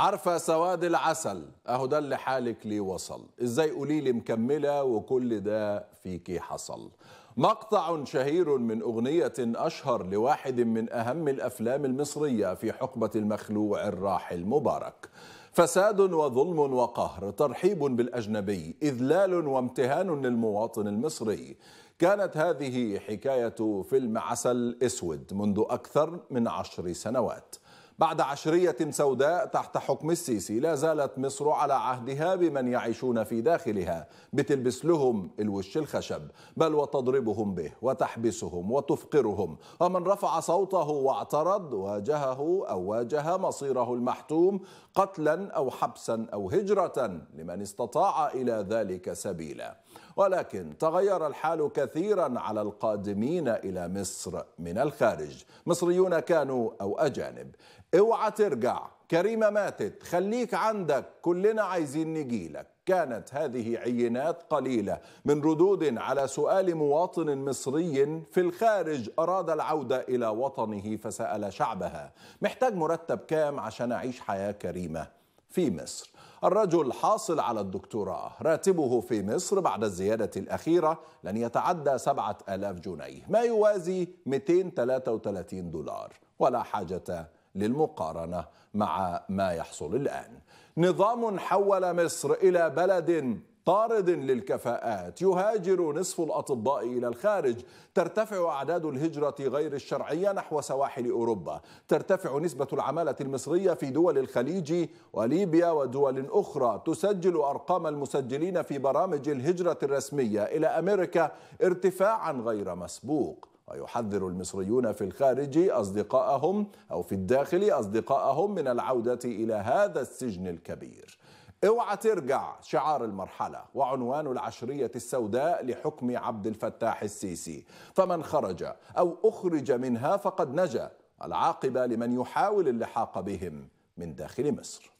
عارفة سواد العسل اهو ده اللي حالك ليه وصل ازاي قولي لي مكملة وكل ده فيكي حصل مقطع شهير من أغنية أشهر لواحد من أهم الأفلام المصرية في حقبة المخلوع الراحل مبارك فساد وظلم وقهر ترحيب بالأجنبي إذلال وامتهان للمواطن المصري كانت هذه حكاية فيلم عسل أسود منذ أكثر من عشر سنوات بعد عشرية سوداء تحت حكم السيسي لا زالت مصر على عهدها بمن يعيشون في داخلها بتلبس لهم الوش الخشب بل وتضربهم به وتحبسهم وتفقرهم ومن رفع صوته واعترض واجهه أو واجه مصيره المحتوم قتلا أو حبسا أو هجرة لمن استطاع إلى ذلك سبيلا ولكن تغير الحال كثيرا على القادمين إلى مصر من الخارج مصريون كانوا أو أجانب اوعى ترجع كريمة ماتت خليك عندك كلنا عايزين نجيلك كانت هذه عينات قليلة من ردود على سؤال مواطن مصري في الخارج أراد العودة إلى وطنه فسأل شعبها محتاج مرتب كام عشان أعيش حياة كريمة في مصر الرجل حاصل على الدكتوراه راتبه في مصر بعد الزيادة الأخيرة لن يتعدى 7000 جنيه ما يوازي 233 دولار ولا حاجة للمقارنة مع ما يحصل الآن نظام حول مصر إلى بلد طارد للكفاءات يهاجر نصف الأطباء إلى الخارج ترتفع أعداد الهجرة غير الشرعية نحو سواحل أوروبا ترتفع نسبة العمالة المصرية في دول الخليج وليبيا ودول أخرى تسجل أرقام المسجلين في برامج الهجرة الرسمية إلى أمريكا ارتفاعا غير مسبوق ويحذر المصريون في الخارج أصدقائهم أو في الداخل أصدقائهم من العودة إلى هذا السجن الكبير اوعى ترجع شعار المرحلة وعنوان العشرية السوداء لحكم عبد الفتاح السيسي فمن خرج أو أخرج منها فقد نجا العاقبة لمن يحاول اللحاق بهم من داخل مصر